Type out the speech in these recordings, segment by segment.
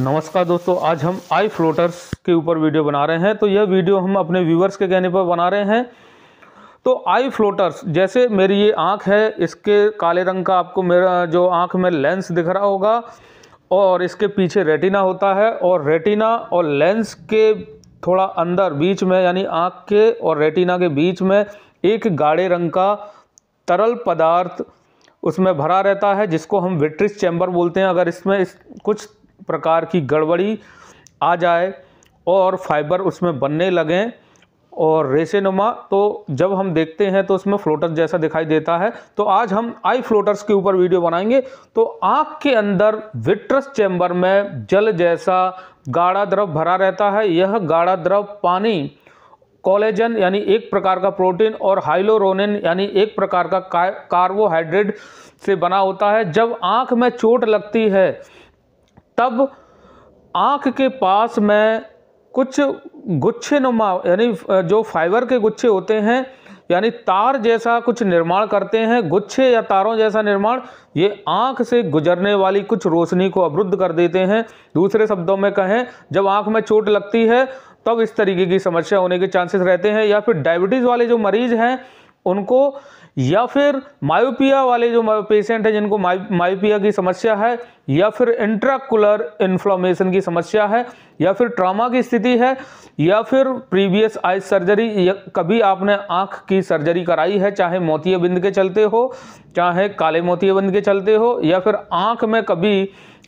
नमस्कार दोस्तों आज हम आई फ्लोटर्स के ऊपर वीडियो बना रहे हैं तो यह वीडियो हम अपने व्यूवर्स के कहने पर बना रहे हैं तो आई फ्लोटर्स जैसे मेरी ये आँख है इसके काले रंग का आपको मेरा जो आँख में लेंस दिख रहा होगा और इसके पीछे रेटिना होता है और रेटिना और लेंस के थोड़ा अंदर बीच में यानी आँख के और रेटिना के बीच में एक गाढ़े रंग का तरल पदार्थ उसमें भरा रहता है जिसको हम विट्रिस चैम्बर बोलते हैं अगर इसमें इस कुछ प्रकार की गड़बड़ी आ जाए और फाइबर उसमें बनने लगें और रेसे नुमा तो जब हम देखते हैं तो उसमें फ्लोटर्स जैसा दिखाई देता है तो आज हम आई फ्लोटर्स के ऊपर वीडियो बनाएंगे तो आँख के अंदर विट्रस चैम्बर में जल जैसा गाढ़ा द्रव भरा रहता है यह गाढ़ा द्रव पानी कोलेजन यानी एक प्रकार का प्रोटीन और हाइलोरोनिन यानी एक प्रकार का कार्बोहाइड्रेट से बना होता है जब आँख में चोट लगती है तब आँख के पास में कुछ गुच्छे नुमा यानी जो फाइबर के गुच्छे होते हैं यानी तार जैसा कुछ निर्माण करते हैं गुच्छे या तारों जैसा निर्माण ये आँख से गुजरने वाली कुछ रोशनी को अवरुद्ध कर देते हैं दूसरे शब्दों में कहें जब आँख में चोट लगती है तब तो इस तरीके की समस्या होने के चांसेस रहते हैं या फिर डायबिटीज़ वाले जो मरीज़ हैं उनको या फिर मायोपिया वाले जो पेशेंट हैं जिनको मायोपिया की समस्या है या फिर इंट्राकुलर इन्फ्लामेशन की समस्या है या फिर ट्रामा की स्थिति है या फिर प्रीवियस आई सर्जरी या कभी आपने आँख की सर्जरी कराई है चाहे मोतिया बिंद के चलते हो चाहे काले मोतिया बिंद के चलते हो या फिर आँख में कभी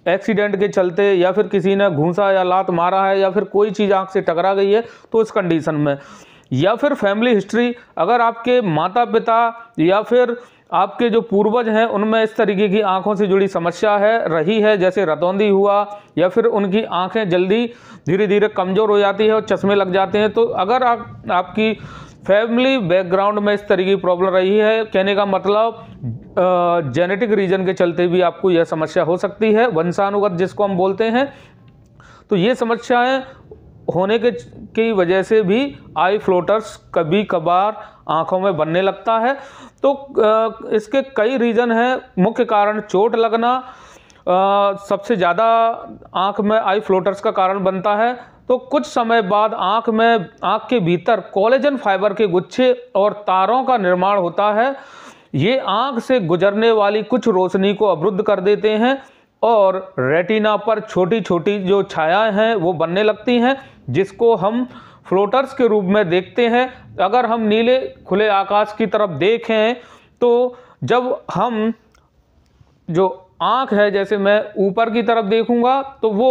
एक्सीडेंट के चलते या फिर किसी ने घूसा या लात मारा है या फिर कोई चीज़ आँख से टकरा गई है तो उस कंडीशन में या फिर फैमिली हिस्ट्री अगर आपके माता पिता या फिर आपके जो पूर्वज हैं उनमें इस तरीके की आंखों से जुड़ी समस्या है रही है जैसे रतौंदी हुआ या फिर उनकी आंखें जल्दी धीरे धीरे कमज़ोर हो जाती है और चश्मे लग जाते हैं तो अगर आप आपकी फैमिली बैकग्राउंड में इस तरीके की प्रॉब्लम रही है कहने का मतलब जेनेटिक रीजन के चलते भी आपको यह समस्या हो सकती है वंशानुगत जिसको हम बोलते हैं तो ये समस्याएं होने के की वजह से भी आई फ्लोटर्स कभी कभार आँखों में बनने लगता है तो इसके कई रीज़न हैं मुख्य कारण चोट लगना सबसे ज़्यादा आँख में आई फ्लोटर्स का कारण बनता है तो कुछ समय बाद आँख में आँख के भीतर कोलेजन फाइबर के गुच्छे और तारों का निर्माण होता है ये आँख से गुजरने वाली कुछ रोशनी को अवरुद्ध कर देते हैं और रेटिना पर छोटी छोटी जो छायाएं हैं वो बनने लगती हैं जिसको हम फ्लोटर्स के रूप में देखते हैं अगर हम नीले खुले आकाश की तरफ देखें तो जब हम जो आँख है जैसे मैं ऊपर की तरफ देखूंगा तो वो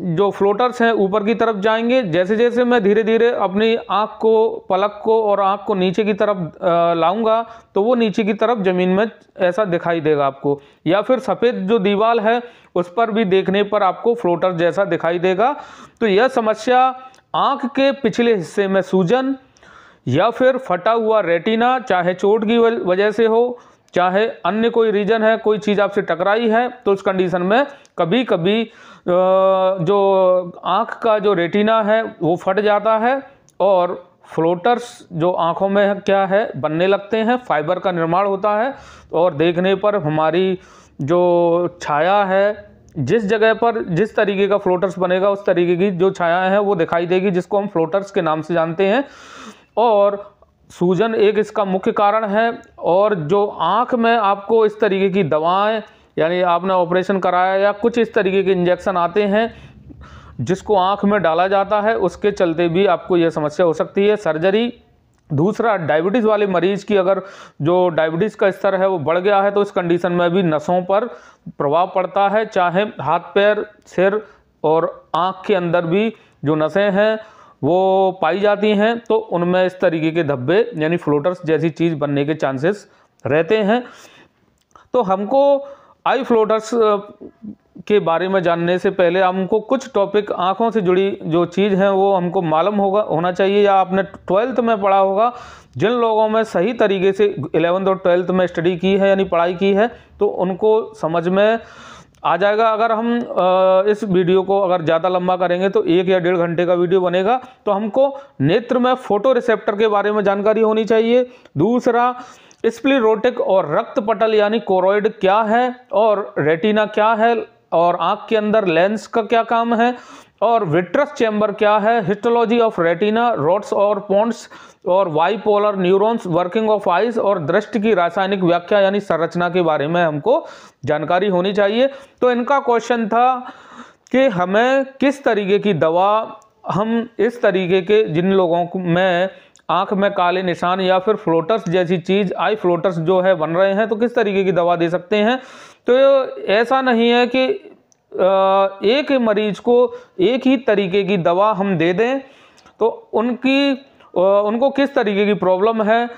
जो फ्लोटर्स हैं ऊपर की तरफ जाएंगे जैसे जैसे मैं धीरे धीरे अपनी आँख को पलक को और आँख को नीचे की तरफ लाऊंगा तो वो नीचे की तरफ ज़मीन में ऐसा दिखाई देगा आपको या फिर सफ़ेद जो दीवार है उस पर भी देखने पर आपको फ्लोटर जैसा दिखाई देगा तो यह समस्या आँख के पिछले हिस्से में सूजन या फिर फटा हुआ रेटिना चाहे चोट की वजह से हो चाहे अन्य कोई रीज़न है कोई चीज़ आपसे टकराई है तो उस कंडीशन में कभी कभी जो आँख का जो रेटिना है वो फट जाता है और फ्लोटर्स जो आँखों में क्या है बनने लगते हैं फाइबर का निर्माण होता है और देखने पर हमारी जो छाया है जिस जगह पर जिस तरीके का फ्लोटर्स बनेगा उस तरीके की जो छाया है वो दिखाई देगी जिसको हम फ्लोटर्स के नाम से जानते हैं और सूजन एक इसका मुख्य कारण है और जो आँख में आपको इस तरीके की दवाएँ यानी आपने ऑपरेशन कराया या कुछ इस तरीके के इंजेक्शन आते हैं जिसको आँख में डाला जाता है उसके चलते भी आपको यह समस्या हो सकती है सर्जरी दूसरा डायबिटीज़ वाले मरीज़ की अगर जो डायबिटीज़ का स्तर है वो बढ़ गया है तो इस कंडीशन में भी नसों पर प्रभाव पड़ता है चाहे हाथ पैर सिर और आँख के अंदर भी जो नसें हैं वो पाई जाती हैं तो उनमें इस तरीके के धब्बे यानी फ्लोटर्स जैसी चीज़ बनने के चांसेस रहते हैं तो हमको आई फ्लोटर्स के बारे में जानने से पहले हमको कुछ टॉपिक आँखों से जुड़ी जो चीज़ है वो हमको मालूम होगा होना चाहिए या आपने ट्वेल्थ में पढ़ा होगा जिन लोगों में सही तरीके से इलेवंथ और ट्वेल्थ में स्टडी की है यानी पढ़ाई की है तो उनको समझ में आ जाएगा अगर हम इस वीडियो को अगर ज़्यादा लंबा करेंगे तो एक या डेढ़ घंटे का वीडियो बनेगा तो हमको नेत्र में फोटो रिसेप्टर के बारे में जानकारी होनी चाहिए दूसरा स्प्लीरोटिक और रक्त पटल यानी कोरोइड क्या है और रेटिना क्या है और आँख के अंदर लेंस का क्या काम है और विट्रस चैम्बर क्या है हिस्टोलॉजी ऑफ रेटिना रोड्स और पोन्ट्स और bipolar neurons working of eyes और दृष्टि की रासायनिक व्याख्या यानी संरचना के बारे में हमको जानकारी होनी चाहिए तो इनका क्वेश्चन था कि हमें किस तरीके की दवा हम इस तरीके के जिन लोगों में आंख में काले निशान या फिर फ्लोटर्स जैसी चीज़ आई फ्लोटर्स जो है बन रहे हैं तो किस तरीके की दवा दे सकते हैं तो ऐसा नहीं है कि एक मरीज को एक ही तरीके की दवा हम दे दें तो उनकी उनको किस तरीके की प्रॉब्लम है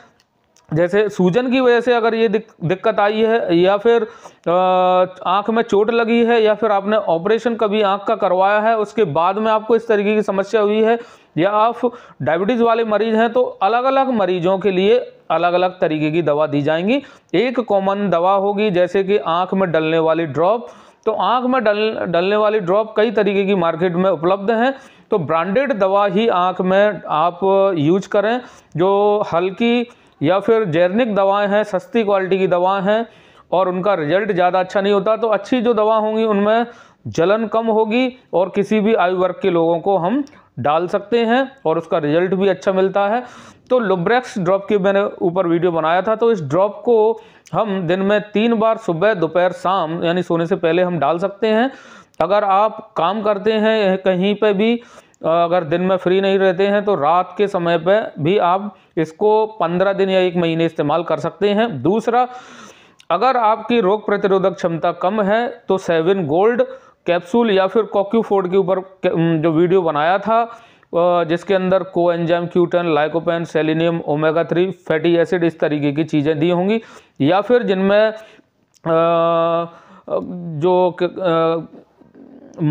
जैसे सूजन की वजह से अगर ये दिक्कत आई है या फिर आँख में चोट लगी है या फिर आपने ऑपरेशन कभी आँख का करवाया है उसके बाद में आपको इस तरीके की समस्या हुई है या आप डायबिटीज़ वाले मरीज़ हैं तो अलग अलग मरीजों के लिए अलग अलग तरीके की दवा दी जाएंगी एक कॉमन दवा होगी जैसे कि आँख में डलने वाली ड्रॉप तो आँख में डल डलने वाली ड्रॉप कई तरीके की मार्केट में उपलब्ध हैं तो ब्रांडेड दवा ही आँख में आप यूज करें जो हल्की या फिर जेरनिक दवाएं हैं सस्ती क्वालिटी की दवाएं हैं और उनका रिजल्ट ज़्यादा अच्छा नहीं होता तो अच्छी जो दवा होंगी उनमें जलन कम होगी और किसी भी आयु वर्ग के लोगों को हम डाल सकते हैं और उसका रिजल्ट भी अच्छा मिलता है तो लुब्रेक्स ड्रॉप की मैंने ऊपर वीडियो बनाया था तो इस ड्रॉप को हम दिन में तीन बार सुबह दोपहर शाम यानी सोने से पहले हम डाल सकते हैं अगर आप काम करते हैं कहीं पर भी अगर दिन में फ्री नहीं रहते हैं तो रात के समय पर भी आप इसको पंद्रह दिन या एक महीने इस्तेमाल कर सकते हैं दूसरा अगर आपकी रोग प्रतिरोधक क्षमता कम है तो सेवन गोल्ड कैप्सूल या फिर कॉक्यूफोर्ड के ऊपर जो वीडियो बनाया था जिसके अंदर को एनजाम क्यूटन lycopene selenium omega three fatty acid इस तरीके की चीज़ें दी होंगी या फिर जिनमें जो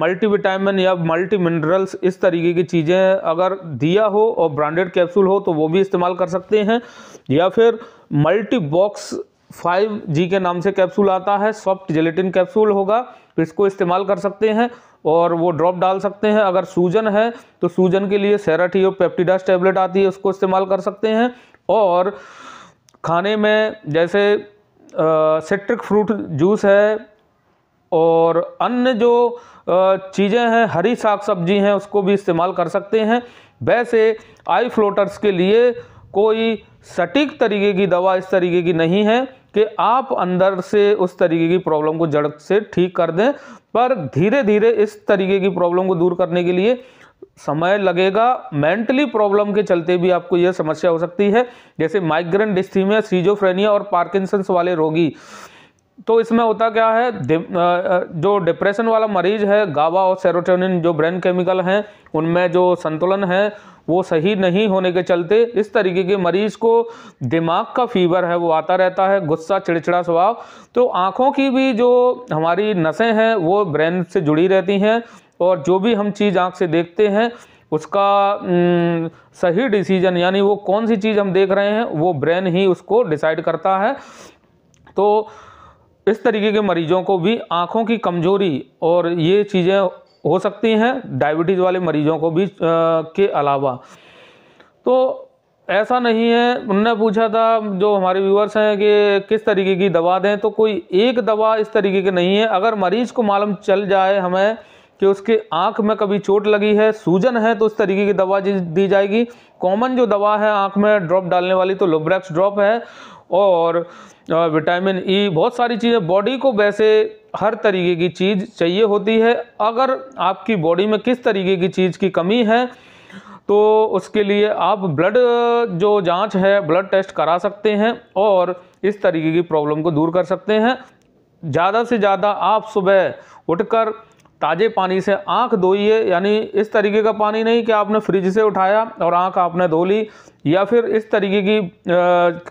मल्टी विटामिन या मल्टी मिनरल्स इस तरीके की चीज़ें अगर दिया हो और ब्रांडेड कैप्सूल हो तो वो भी इस्तेमाल कर सकते हैं या फिर मल्टी बॉक्स फाइव जी के नाम से कैप्सूल आता है सॉफ्ट जेलेटिन कैप्सूल होगा इसको इस्तेमाल कर सकते हैं और वो ड्रॉप डाल सकते हैं अगर सूजन है तो सूजन के लिए और पेप्टिडास टैबलेट आती है उसको इस्तेमाल कर सकते हैं और खाने में जैसे सिट्रिक फ्रूट जूस है और अन्य जो चीज़ें हैं हरी साग सब्जी हैं उसको भी इस्तेमाल कर सकते हैं वैसे आई फ्लोटर्स के लिए कोई सटीक तरीके की दवा इस तरीके की नहीं है कि आप अंदर से उस तरीके की प्रॉब्लम को जड़ से ठीक कर दें पर धीरे धीरे इस तरीके की प्रॉब्लम को दूर करने के लिए समय लगेगा मेंटली प्रॉब्लम के चलते भी आपको यह समस्या हो सकती है जैसे माइग्रेन डिस्थीमिया सीजोफ्रेनिया और पार्किंसंस वाले रोगी तो इसमें होता क्या है जो डिप्रेशन वाला मरीज है गाबा और सेरोटोनिन जो ब्रेन केमिकल हैं उनमें जो संतुलन है वो सही नहीं होने के चलते इस तरीके के मरीज को दिमाग का फीवर है वो आता रहता है गुस्सा चिड़चिड़ा स्वभाव तो आँखों की भी जो हमारी नसें हैं वो ब्रेन से जुड़ी रहती हैं और जो भी हम चीज़ आँख से देखते हैं उसका सही डिसीजन यानी वो कौन सी चीज़ हम देख रहे हैं वो ब्रेन ही उसको डिसाइड करता है तो इस तरीके के मरीजों को भी आँखों की कमजोरी और ये चीज़ें हो सकती हैं डायबिटीज़ वाले मरीजों को भी आ, के अलावा तो ऐसा नहीं है उनने पूछा था जो हमारे व्यूअर्स हैं कि किस तरीके की दवा दें तो कोई एक दवा इस तरीके की नहीं है अगर मरीज़ को मालूम चल जाए हमें कि उसके आँख में कभी चोट लगी है सूजन है तो उस तरीके की दवा दी जाएगी कॉमन जो दवा है आँख में ड्रॉप डालने वाली तो लोब्रैक्स ड्रॉप है और विटामिन ई बहुत सारी चीज़ें बॉडी को वैसे हर तरीके की चीज़ चाहिए होती है अगर आपकी बॉडी में किस तरीके की चीज़ की कमी है तो उसके लिए आप ब्लड जो जांच है ब्लड टेस्ट करा सकते हैं और इस तरीके की प्रॉब्लम को दूर कर सकते हैं ज़्यादा से ज़्यादा आप सुबह उठकर ताज़े पानी से आँख धोइए यानी इस तरीके का पानी नहीं कि आपने फ्रिज से उठाया और आँख आपने धो ली या फिर इस तरीके की आ,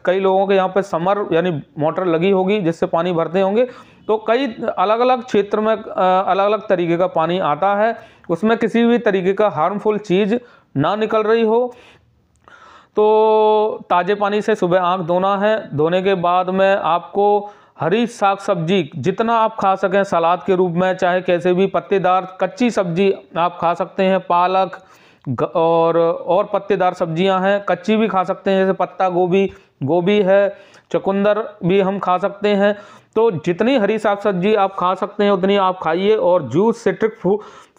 कई लोगों के यहाँ पे समर यानी मोटर लगी होगी जिससे पानी भरते होंगे तो कई अलग अलग क्षेत्र में अलग अलग तरीके का पानी आता है उसमें किसी भी तरीके का हार्मफुल चीज़ ना निकल रही हो तो ताज़े पानी से सुबह आँख धोना है धोने के बाद में आपको हरी साग सब्जी जितना आप खा सकें सलाद के रूप में चाहे कैसे भी पत्तेदार कच्ची सब्जी आप खा सकते हैं पालक और और पत्तेदार सब्जियां हैं कच्ची भी खा सकते हैं जैसे पत्ता गोभी गोभी है चकुंदर भी हम खा सकते हैं तो जितनी हरी साग सब्जी आप खा सकते हैं उतनी आप खाइए और जूस सिट्रिक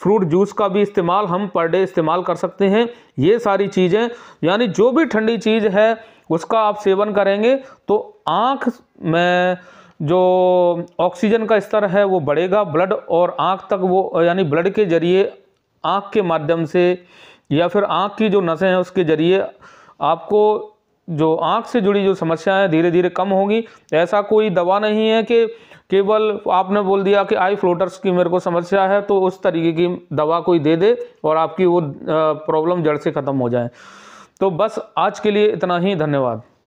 फ्रूट जूस का भी इस्तेमाल हम पर डे इस्तेमाल कर सकते हैं ये सारी चीज़ें यानी जो भी ठंडी चीज़ है उसका आप सेवन करेंगे तो आँख में जो ऑक्सीजन का स्तर है वो बढ़ेगा ब्लड और आँख तक वो यानी ब्लड के जरिए आँख के माध्यम से या फिर आँख की जो नसें हैं उसके जरिए आपको जो आँख से जुड़ी जो समस्याएं धीरे धीरे कम होंगी ऐसा कोई दवा नहीं है कि केवल आपने बोल दिया कि आई फ्लोटर्स की मेरे को समस्या है तो उस तरीके की दवा कोई दे दे और आपकी वो प्रॉब्लम जड़ से ख़त्म हो जाए तो बस आज के लिए इतना ही धन्यवाद